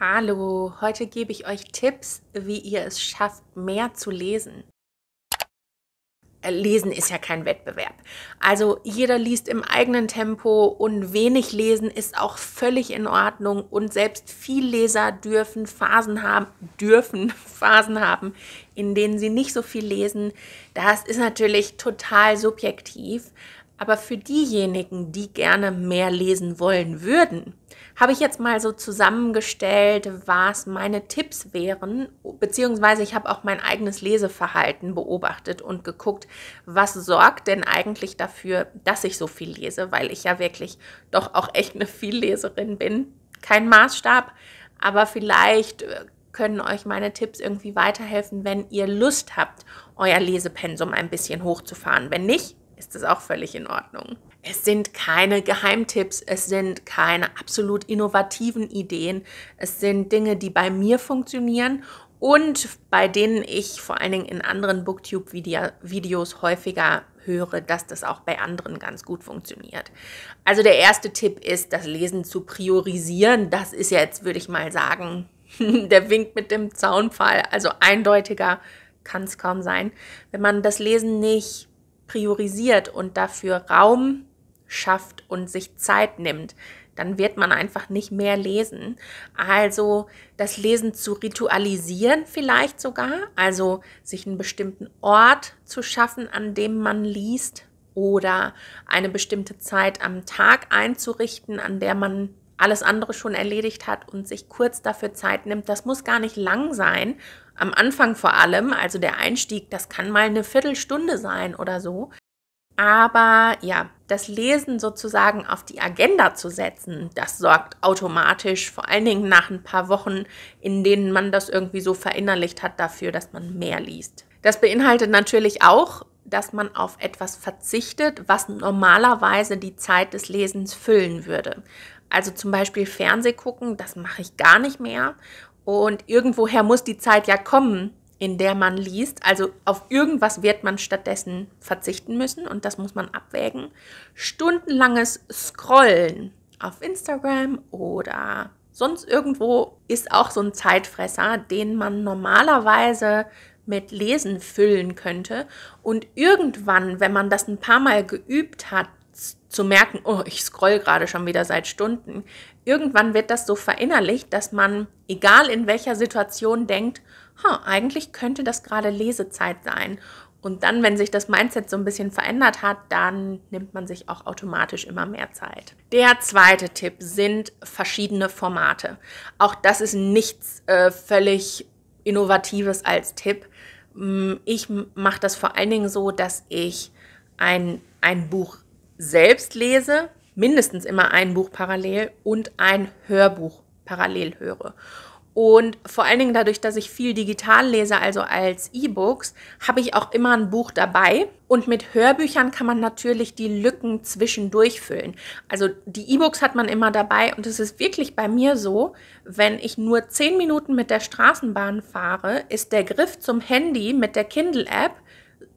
Hallo, heute gebe ich euch Tipps, wie ihr es schafft, mehr zu lesen. Äh, lesen ist ja kein Wettbewerb. Also jeder liest im eigenen Tempo und wenig Lesen ist auch völlig in Ordnung und selbst viel Leser dürfen Phasen haben, dürfen Phasen haben, in denen sie nicht so viel lesen. Das ist natürlich total subjektiv, aber für diejenigen, die gerne mehr lesen wollen würden, habe ich jetzt mal so zusammengestellt, was meine Tipps wären, beziehungsweise ich habe auch mein eigenes Leseverhalten beobachtet und geguckt, was sorgt denn eigentlich dafür, dass ich so viel lese, weil ich ja wirklich doch auch echt eine Vielleserin bin. Kein Maßstab, aber vielleicht äh, können euch meine Tipps irgendwie weiterhelfen, wenn ihr Lust habt, euer Lesepensum ein bisschen hochzufahren. Wenn nicht, ist das auch völlig in Ordnung. Es sind keine Geheimtipps, es sind keine absolut innovativen Ideen, es sind Dinge, die bei mir funktionieren und bei denen ich vor allen Dingen in anderen Booktube-Videos häufiger höre, dass das auch bei anderen ganz gut funktioniert. Also der erste Tipp ist, das Lesen zu priorisieren. Das ist jetzt, würde ich mal sagen, der Wink mit dem Zaunfall. Also eindeutiger kann es kaum sein. Wenn man das Lesen nicht priorisiert und dafür Raum schafft und sich Zeit nimmt, dann wird man einfach nicht mehr lesen. Also das Lesen zu ritualisieren vielleicht sogar, also sich einen bestimmten Ort zu schaffen, an dem man liest oder eine bestimmte Zeit am Tag einzurichten, an der man alles andere schon erledigt hat und sich kurz dafür Zeit nimmt. Das muss gar nicht lang sein am Anfang vor allem, also der Einstieg, das kann mal eine Viertelstunde sein oder so. Aber ja, das Lesen sozusagen auf die Agenda zu setzen, das sorgt automatisch, vor allen Dingen nach ein paar Wochen, in denen man das irgendwie so verinnerlicht hat, dafür, dass man mehr liest. Das beinhaltet natürlich auch, dass man auf etwas verzichtet, was normalerweise die Zeit des Lesens füllen würde. Also zum Beispiel Fernseh gucken, das mache ich gar nicht mehr. Und irgendwoher muss die Zeit ja kommen, in der man liest. Also auf irgendwas wird man stattdessen verzichten müssen und das muss man abwägen. Stundenlanges Scrollen auf Instagram oder sonst irgendwo ist auch so ein Zeitfresser, den man normalerweise mit Lesen füllen könnte. Und irgendwann, wenn man das ein paar Mal geübt hat, zu merken, oh, ich scroll gerade schon wieder seit Stunden. Irgendwann wird das so verinnerlicht, dass man, egal in welcher Situation, denkt, huh, eigentlich könnte das gerade Lesezeit sein. Und dann, wenn sich das Mindset so ein bisschen verändert hat, dann nimmt man sich auch automatisch immer mehr Zeit. Der zweite Tipp sind verschiedene Formate. Auch das ist nichts äh, völlig Innovatives als Tipp. Mm, ich mache das vor allen Dingen so, dass ich ein, ein Buch selbst lese, mindestens immer ein Buch parallel und ein Hörbuch parallel höre. Und vor allen Dingen dadurch, dass ich viel digital lese, also als E-Books, habe ich auch immer ein Buch dabei. Und mit Hörbüchern kann man natürlich die Lücken zwischendurch füllen. Also die E-Books hat man immer dabei. Und es ist wirklich bei mir so, wenn ich nur zehn Minuten mit der Straßenbahn fahre, ist der Griff zum Handy mit der Kindle-App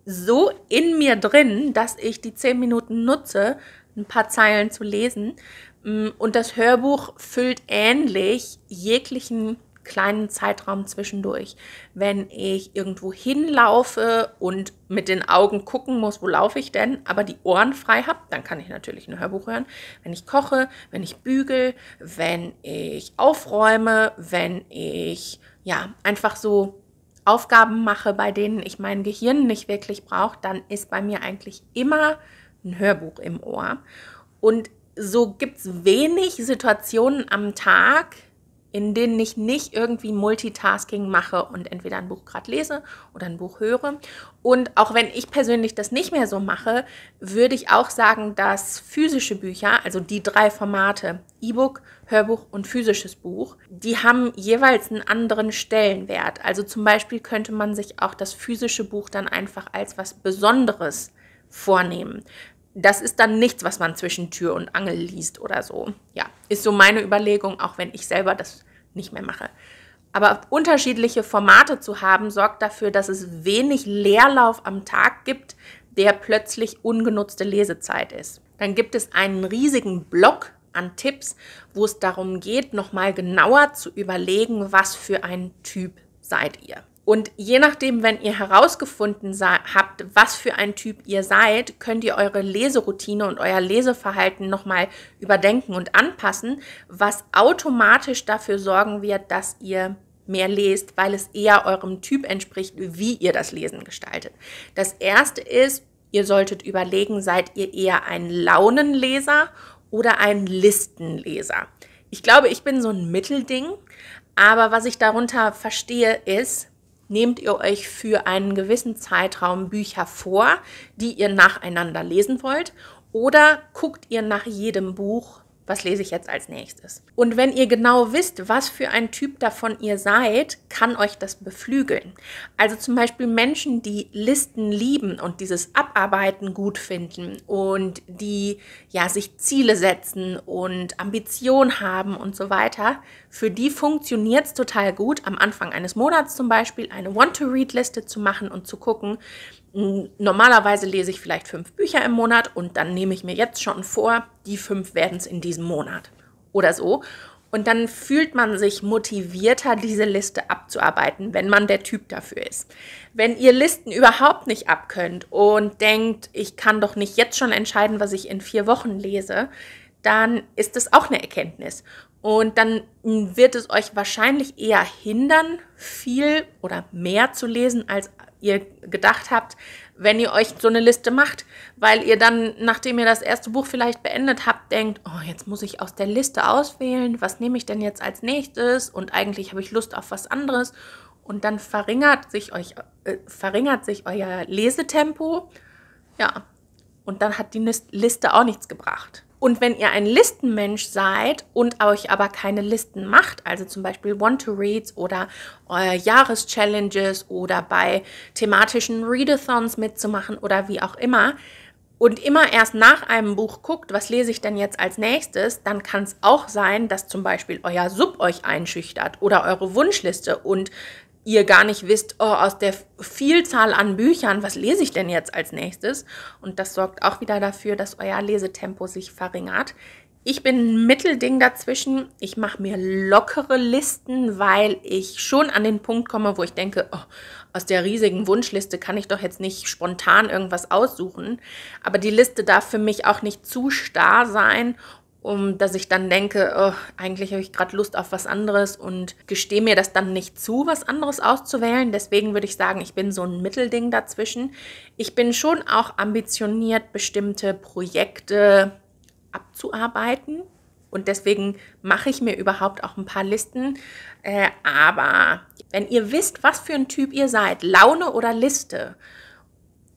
so in mir drin, dass ich die zehn Minuten nutze, ein paar Zeilen zu lesen. Mm, und das Hörbuch füllt ähnlich jeglichen kleinen Zeitraum zwischendurch. Wenn ich irgendwo hinlaufe und mit den Augen gucken muss, wo laufe ich denn, aber die Ohren frei habe, dann kann ich natürlich ein Hörbuch hören. Wenn ich koche, wenn ich bügel, wenn ich aufräume, wenn ich ja einfach so Aufgaben mache, bei denen ich mein Gehirn nicht wirklich brauche, dann ist bei mir eigentlich immer ein Hörbuch im Ohr. Und so gibt es wenig Situationen am Tag, in denen ich nicht irgendwie Multitasking mache und entweder ein Buch gerade lese oder ein Buch höre. Und auch wenn ich persönlich das nicht mehr so mache, würde ich auch sagen, dass physische Bücher, also die drei Formate, E-Book, Hörbuch und physisches Buch, die haben jeweils einen anderen Stellenwert. Also zum Beispiel könnte man sich auch das physische Buch dann einfach als was Besonderes vornehmen das ist dann nichts, was man zwischen Tür und Angel liest oder so. Ja, ist so meine Überlegung, auch wenn ich selber das nicht mehr mache. Aber unterschiedliche Formate zu haben, sorgt dafür, dass es wenig Leerlauf am Tag gibt, der plötzlich ungenutzte Lesezeit ist. Dann gibt es einen riesigen Block an Tipps, wo es darum geht, nochmal genauer zu überlegen, was für ein Typ seid ihr. Und je nachdem, wenn ihr herausgefunden habt, was für ein Typ ihr seid, könnt ihr eure Leseroutine und euer Leseverhalten nochmal überdenken und anpassen, was automatisch dafür sorgen wird, dass ihr mehr lest, weil es eher eurem Typ entspricht, wie ihr das Lesen gestaltet. Das erste ist, ihr solltet überlegen, seid ihr eher ein Launenleser oder ein Listenleser. Ich glaube, ich bin so ein Mittelding, aber was ich darunter verstehe ist, nehmt ihr euch für einen gewissen Zeitraum Bücher vor, die ihr nacheinander lesen wollt, oder guckt ihr nach jedem Buch was lese ich jetzt als nächstes? Und wenn ihr genau wisst, was für ein Typ davon ihr seid, kann euch das beflügeln. Also zum Beispiel Menschen, die Listen lieben und dieses Abarbeiten gut finden und die ja sich Ziele setzen und Ambition haben und so weiter, für die funktioniert es total gut, am Anfang eines Monats zum Beispiel eine Want-to-Read-Liste zu machen und zu gucken, Normalerweise lese ich vielleicht fünf Bücher im Monat und dann nehme ich mir jetzt schon vor, die fünf werden es in diesem Monat oder so. Und dann fühlt man sich motivierter, diese Liste abzuarbeiten, wenn man der Typ dafür ist. Wenn ihr Listen überhaupt nicht abkönnt und denkt, ich kann doch nicht jetzt schon entscheiden, was ich in vier Wochen lese, dann ist das auch eine Erkenntnis. Und dann wird es euch wahrscheinlich eher hindern, viel oder mehr zu lesen, als ihr gedacht habt, wenn ihr euch so eine Liste macht, weil ihr dann, nachdem ihr das erste Buch vielleicht beendet habt, denkt, oh, jetzt muss ich aus der Liste auswählen, was nehme ich denn jetzt als nächstes und eigentlich habe ich Lust auf was anderes und dann verringert sich euch äh, verringert sich euer Lesetempo. Ja, und dann hat die Liste auch nichts gebracht. Und wenn ihr ein Listenmensch seid und euch aber keine Listen macht, also zum Beispiel Want-to-Reads oder äh, Jahreschallenges oder bei thematischen Readathons mitzumachen oder wie auch immer, und immer erst nach einem Buch guckt, was lese ich denn jetzt als nächstes, dann kann es auch sein, dass zum Beispiel euer Sub euch einschüchtert oder eure Wunschliste und ihr gar nicht wisst, oh, aus der Vielzahl an Büchern, was lese ich denn jetzt als nächstes? Und das sorgt auch wieder dafür, dass euer Lesetempo sich verringert. Ich bin ein Mittelding dazwischen. Ich mache mir lockere Listen, weil ich schon an den Punkt komme, wo ich denke, oh, aus der riesigen Wunschliste kann ich doch jetzt nicht spontan irgendwas aussuchen. Aber die Liste darf für mich auch nicht zu starr sein um dass ich dann denke, oh, eigentlich habe ich gerade Lust auf was anderes und gestehe mir das dann nicht zu, was anderes auszuwählen. Deswegen würde ich sagen, ich bin so ein Mittelding dazwischen. Ich bin schon auch ambitioniert, bestimmte Projekte abzuarbeiten. Und deswegen mache ich mir überhaupt auch ein paar Listen. Äh, aber wenn ihr wisst, was für ein Typ ihr seid, Laune oder Liste,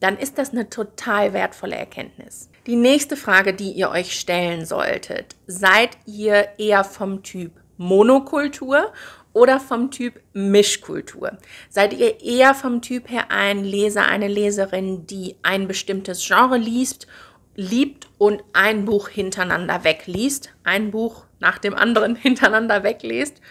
dann ist das eine total wertvolle Erkenntnis. Die nächste Frage, die ihr euch stellen solltet, seid ihr eher vom Typ Monokultur oder vom Typ Mischkultur? Seid ihr eher vom Typ her ein Leser, eine Leserin, die ein bestimmtes Genre liest, liebt und ein Buch hintereinander wegliest, ein Buch nach dem anderen hintereinander wegliest?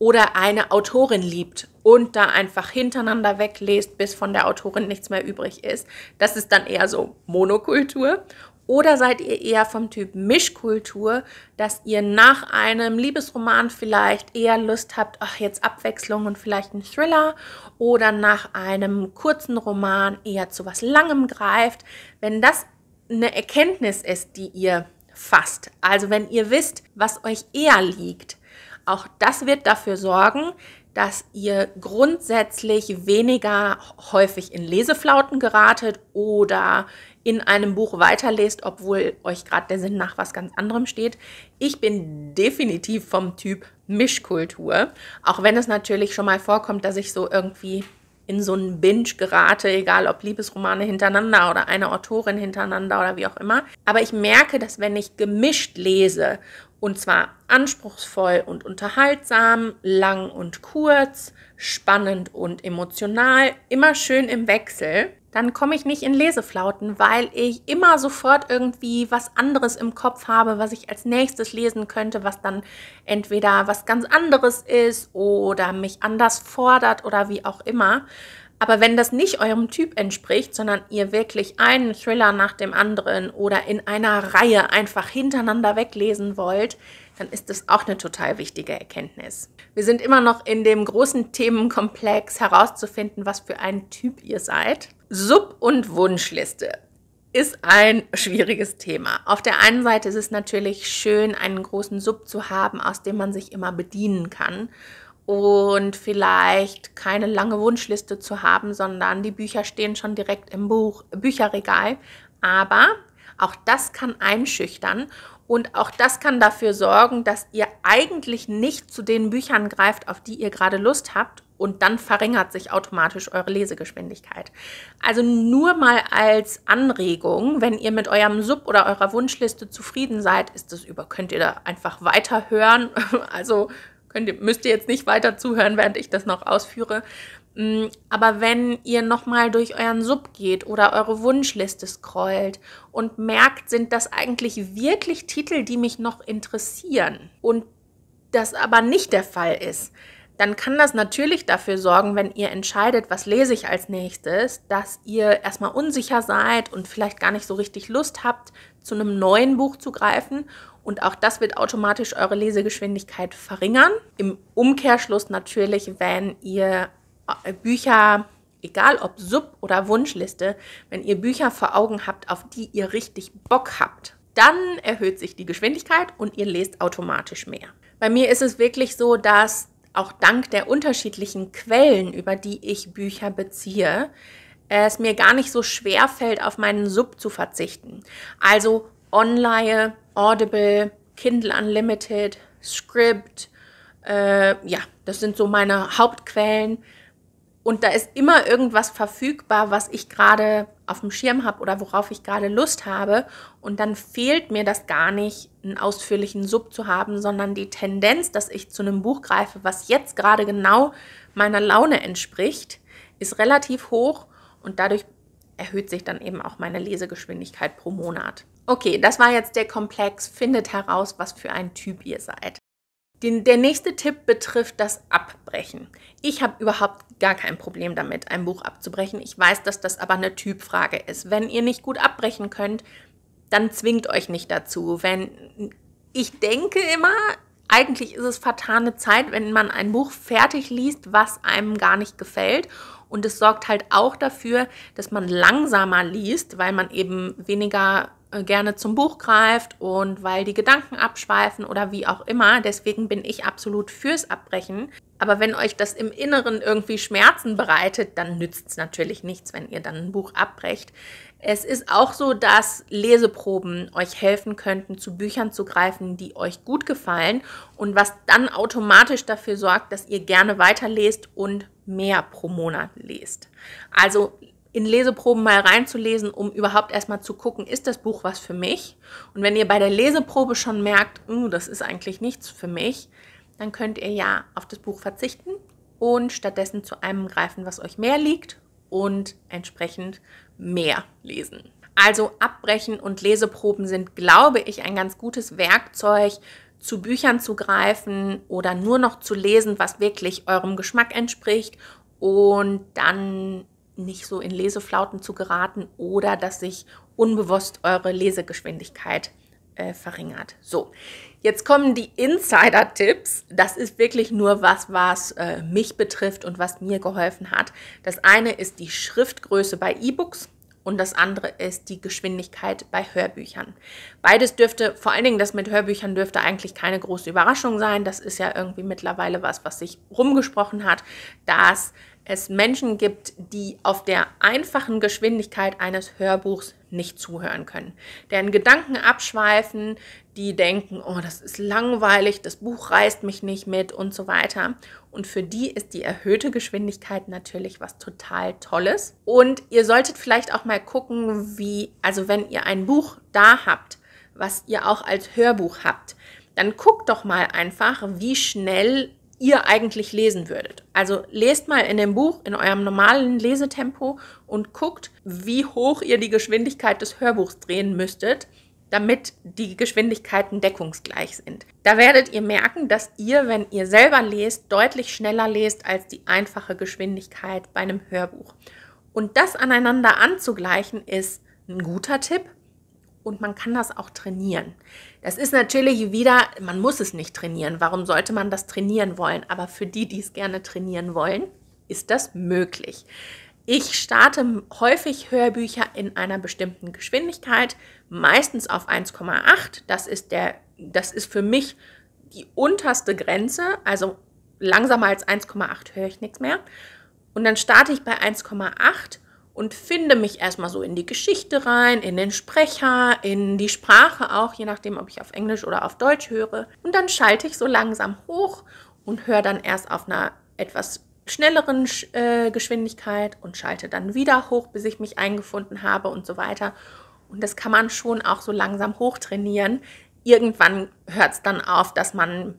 Oder eine Autorin liebt und da einfach hintereinander weglest, bis von der Autorin nichts mehr übrig ist. Das ist dann eher so Monokultur. Oder seid ihr eher vom Typ Mischkultur, dass ihr nach einem Liebesroman vielleicht eher Lust habt, ach jetzt Abwechslung und vielleicht ein Thriller oder nach einem kurzen Roman eher zu was langem greift, wenn das eine Erkenntnis ist, die ihr fasst. Also wenn ihr wisst, was euch eher liegt, auch das wird dafür sorgen, dass ihr grundsätzlich weniger häufig in Leseflauten geratet oder in einem Buch weiterlest, obwohl euch gerade der Sinn nach was ganz anderem steht. Ich bin definitiv vom Typ Mischkultur, auch wenn es natürlich schon mal vorkommt, dass ich so irgendwie in so einen Binge gerate, egal ob Liebesromane hintereinander oder eine Autorin hintereinander oder wie auch immer. Aber ich merke, dass wenn ich gemischt lese, und zwar anspruchsvoll und unterhaltsam, lang und kurz, spannend und emotional, immer schön im Wechsel, dann komme ich nicht in Leseflauten, weil ich immer sofort irgendwie was anderes im Kopf habe, was ich als nächstes lesen könnte, was dann entweder was ganz anderes ist oder mich anders fordert oder wie auch immer. Aber wenn das nicht eurem Typ entspricht, sondern ihr wirklich einen Thriller nach dem anderen oder in einer Reihe einfach hintereinander weglesen wollt, dann ist das auch eine total wichtige Erkenntnis. Wir sind immer noch in dem großen Themenkomplex herauszufinden, was für ein Typ ihr seid. Sub- und Wunschliste ist ein schwieriges Thema. Auf der einen Seite ist es natürlich schön, einen großen Sub zu haben, aus dem man sich immer bedienen kann und vielleicht keine lange Wunschliste zu haben, sondern die Bücher stehen schon direkt im Buch, Bücherregal. Aber auch das kann einschüchtern und auch das kann dafür sorgen, dass ihr eigentlich nicht zu den Büchern greift, auf die ihr gerade Lust habt. Und dann verringert sich automatisch eure Lesegeschwindigkeit. Also nur mal als Anregung, wenn ihr mit eurem Sub oder eurer Wunschliste zufrieden seid, ist das über, könnt ihr da einfach weiterhören. Also könnt ihr, müsst ihr jetzt nicht weiter zuhören, während ich das noch ausführe. Mm, aber wenn ihr nochmal durch euren Sub geht oder eure Wunschliste scrollt und merkt, sind das eigentlich wirklich Titel, die mich noch interessieren und das aber nicht der Fall ist, dann kann das natürlich dafür sorgen, wenn ihr entscheidet, was lese ich als nächstes, dass ihr erstmal unsicher seid und vielleicht gar nicht so richtig Lust habt, zu einem neuen Buch zu greifen. Und auch das wird automatisch eure Lesegeschwindigkeit verringern. Im Umkehrschluss natürlich, wenn ihr äh, Bücher, egal ob Sub- oder Wunschliste, wenn ihr Bücher vor Augen habt, auf die ihr richtig Bock habt, dann erhöht sich die Geschwindigkeit und ihr lest automatisch mehr. Bei mir ist es wirklich so, dass auch dank der unterschiedlichen Quellen, über die ich Bücher beziehe, es mir gar nicht so schwer fällt, auf meinen Sub zu verzichten. Also Online, Audible, Kindle Unlimited, Script, äh, ja, das sind so meine Hauptquellen, und da ist immer irgendwas verfügbar, was ich gerade auf dem Schirm habe oder worauf ich gerade Lust habe. Und dann fehlt mir das gar nicht, einen ausführlichen Sub zu haben, sondern die Tendenz, dass ich zu einem Buch greife, was jetzt gerade genau meiner Laune entspricht, ist relativ hoch und dadurch erhöht sich dann eben auch meine Lesegeschwindigkeit pro Monat. Okay, das war jetzt der Komplex, findet heraus, was für ein Typ ihr seid. Den, der nächste Tipp betrifft das Abbrechen. Ich habe überhaupt gar kein Problem damit, ein Buch abzubrechen. Ich weiß, dass das aber eine Typfrage ist. Wenn ihr nicht gut abbrechen könnt, dann zwingt euch nicht dazu. Wenn ich denke immer, eigentlich ist es vertane Zeit, wenn man ein Buch fertig liest, was einem gar nicht gefällt. Und es sorgt halt auch dafür, dass man langsamer liest, weil man eben weniger äh, gerne zum Buch greift und weil die Gedanken abschweifen oder wie auch immer. Deswegen bin ich absolut fürs Abbrechen. Aber wenn euch das im Inneren irgendwie Schmerzen bereitet, dann nützt es natürlich nichts, wenn ihr dann ein Buch abbrecht. Es ist auch so, dass Leseproben euch helfen könnten, zu Büchern zu greifen, die euch gut gefallen und was dann automatisch dafür sorgt, dass ihr gerne weiterlest und mehr pro Monat lest. Also in Leseproben mal reinzulesen, um überhaupt erstmal zu gucken, ist das Buch was für mich? Und wenn ihr bei der Leseprobe schon merkt, uh, das ist eigentlich nichts für mich, dann könnt ihr ja auf das Buch verzichten und stattdessen zu einem greifen, was euch mehr liegt und entsprechend mehr lesen. Also Abbrechen und Leseproben sind, glaube ich, ein ganz gutes Werkzeug, zu Büchern zu greifen oder nur noch zu lesen, was wirklich eurem Geschmack entspricht und dann nicht so in Leseflauten zu geraten oder dass sich unbewusst eure Lesegeschwindigkeit äh, verringert. So, jetzt kommen die Insider-Tipps. Das ist wirklich nur was, was äh, mich betrifft und was mir geholfen hat. Das eine ist die Schriftgröße bei E-Books und das andere ist die Geschwindigkeit bei Hörbüchern. Beides dürfte, vor allen Dingen das mit Hörbüchern dürfte eigentlich keine große Überraschung sein. Das ist ja irgendwie mittlerweile was, was sich rumgesprochen hat, dass es Menschen gibt, die auf der einfachen Geschwindigkeit eines Hörbuchs nicht zuhören können, deren Gedanken abschweifen, die denken, oh, das ist langweilig, das Buch reißt mich nicht mit und so weiter. Und für die ist die erhöhte Geschwindigkeit natürlich was total Tolles. Und ihr solltet vielleicht auch mal gucken, wie, also wenn ihr ein Buch da habt, was ihr auch als Hörbuch habt, dann guckt doch mal einfach, wie schnell ihr eigentlich lesen würdet. Also lest mal in dem Buch in eurem normalen Lesetempo und guckt, wie hoch ihr die Geschwindigkeit des Hörbuchs drehen müsstet, damit die Geschwindigkeiten deckungsgleich sind. Da werdet ihr merken, dass ihr, wenn ihr selber lest, deutlich schneller lest als die einfache Geschwindigkeit bei einem Hörbuch. Und das aneinander anzugleichen ist ein guter Tipp und man kann das auch trainieren. Das ist natürlich wieder, man muss es nicht trainieren. Warum sollte man das trainieren wollen? Aber für die, die es gerne trainieren wollen, ist das möglich. Ich starte häufig Hörbücher in einer bestimmten Geschwindigkeit, meistens auf 1,8. Das ist das ist für mich die unterste Grenze. Also langsamer als 1,8 höre ich nichts mehr. Und dann starte ich bei 1,8 und finde mich erstmal so in die Geschichte rein, in den Sprecher, in die Sprache auch, je nachdem, ob ich auf Englisch oder auf Deutsch höre. Und dann schalte ich so langsam hoch und höre dann erst auf einer etwas schnelleren äh, Geschwindigkeit und schalte dann wieder hoch, bis ich mich eingefunden habe und so weiter. Und das kann man schon auch so langsam hochtrainieren. Irgendwann hört es dann auf, dass man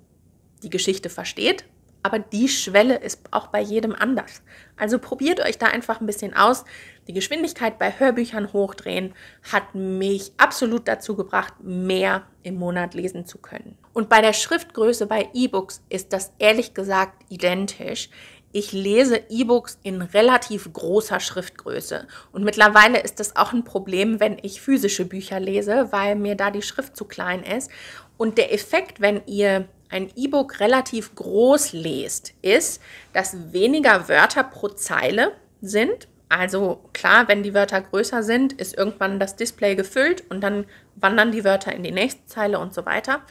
die Geschichte versteht aber die Schwelle ist auch bei jedem anders. Also probiert euch da einfach ein bisschen aus. Die Geschwindigkeit bei Hörbüchern hochdrehen hat mich absolut dazu gebracht, mehr im Monat lesen zu können. Und bei der Schriftgröße bei E-Books ist das ehrlich gesagt identisch. Ich lese E-Books in relativ großer Schriftgröße. Und mittlerweile ist das auch ein Problem, wenn ich physische Bücher lese, weil mir da die Schrift zu klein ist. Und der Effekt, wenn ihr ein E-Book relativ groß lest, ist, dass weniger Wörter pro Zeile sind. Also klar, wenn die Wörter größer sind, ist irgendwann das Display gefüllt und dann wandern die Wörter in die nächste Zeile und so weiter.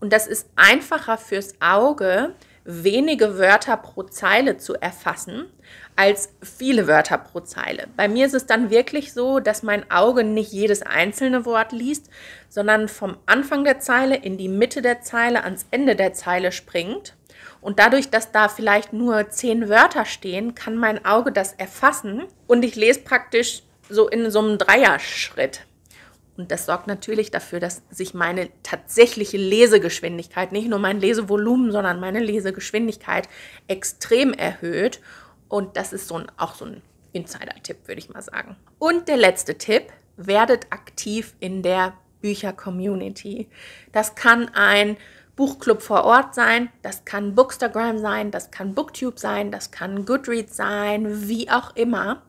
Und das ist einfacher fürs Auge, wenige Wörter pro Zeile zu erfassen als viele Wörter pro Zeile. Bei mir ist es dann wirklich so, dass mein Auge nicht jedes einzelne Wort liest, sondern vom Anfang der Zeile in die Mitte der Zeile ans Ende der Zeile springt. Und dadurch, dass da vielleicht nur zehn Wörter stehen, kann mein Auge das erfassen und ich lese praktisch so in so einem Dreierschritt. Und das sorgt natürlich dafür, dass sich meine tatsächliche Lesegeschwindigkeit, nicht nur mein Lesevolumen, sondern meine Lesegeschwindigkeit extrem erhöht. Und das ist so ein, auch so ein Insider-Tipp, würde ich mal sagen. Und der letzte Tipp, werdet aktiv in der Bücher-Community. Das kann ein Buchclub vor Ort sein, das kann Bookstagram sein, das kann Booktube sein, das kann Goodreads sein, wie auch immer.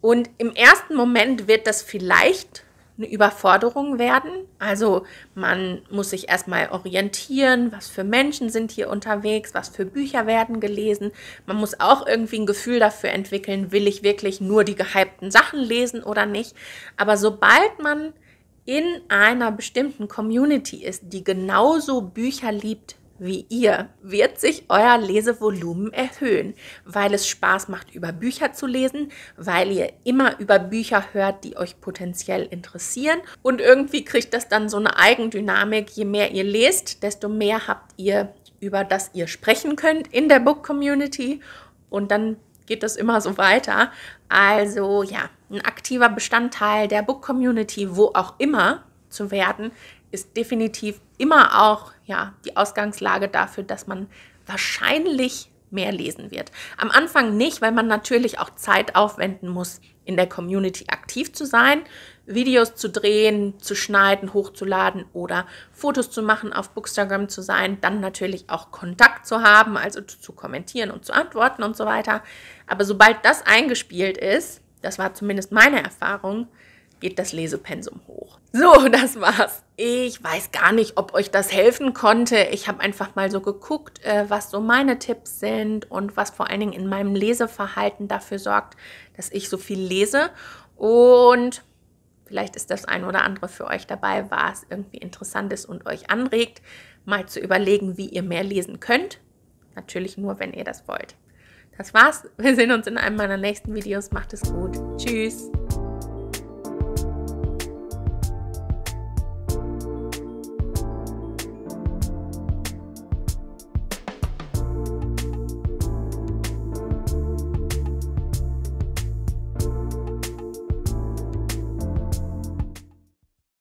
Und im ersten Moment wird das vielleicht eine Überforderung werden. Also man muss sich erstmal orientieren, was für Menschen sind hier unterwegs, was für Bücher werden gelesen. Man muss auch irgendwie ein Gefühl dafür entwickeln, will ich wirklich nur die gehypten Sachen lesen oder nicht. Aber sobald man in einer bestimmten Community ist, die genauso Bücher liebt wie ihr wird sich euer Lesevolumen erhöhen, weil es Spaß macht, über Bücher zu lesen, weil ihr immer über Bücher hört, die euch potenziell interessieren. Und irgendwie kriegt das dann so eine Eigendynamik. Je mehr ihr lest, desto mehr habt ihr, über das ihr sprechen könnt in der Book Community. Und dann geht das immer so weiter. Also ja, ein aktiver Bestandteil der Book Community, wo auch immer zu werden, ist definitiv immer auch ja, die Ausgangslage dafür, dass man wahrscheinlich mehr lesen wird. Am Anfang nicht, weil man natürlich auch Zeit aufwenden muss, in der Community aktiv zu sein, Videos zu drehen, zu schneiden, hochzuladen oder Fotos zu machen, auf Bookstagram zu sein, dann natürlich auch Kontakt zu haben, also zu kommentieren und zu antworten und so weiter. Aber sobald das eingespielt ist, das war zumindest meine Erfahrung, geht das Lesepensum hoch. So, das war's. Ich weiß gar nicht, ob euch das helfen konnte. Ich habe einfach mal so geguckt, äh, was so meine Tipps sind und was vor allen Dingen in meinem Leseverhalten dafür sorgt, dass ich so viel lese. Und vielleicht ist das ein oder andere für euch dabei, was irgendwie interessant ist und euch anregt, mal zu überlegen, wie ihr mehr lesen könnt. Natürlich nur, wenn ihr das wollt. Das war's. Wir sehen uns in einem meiner nächsten Videos. Macht es gut. Tschüss.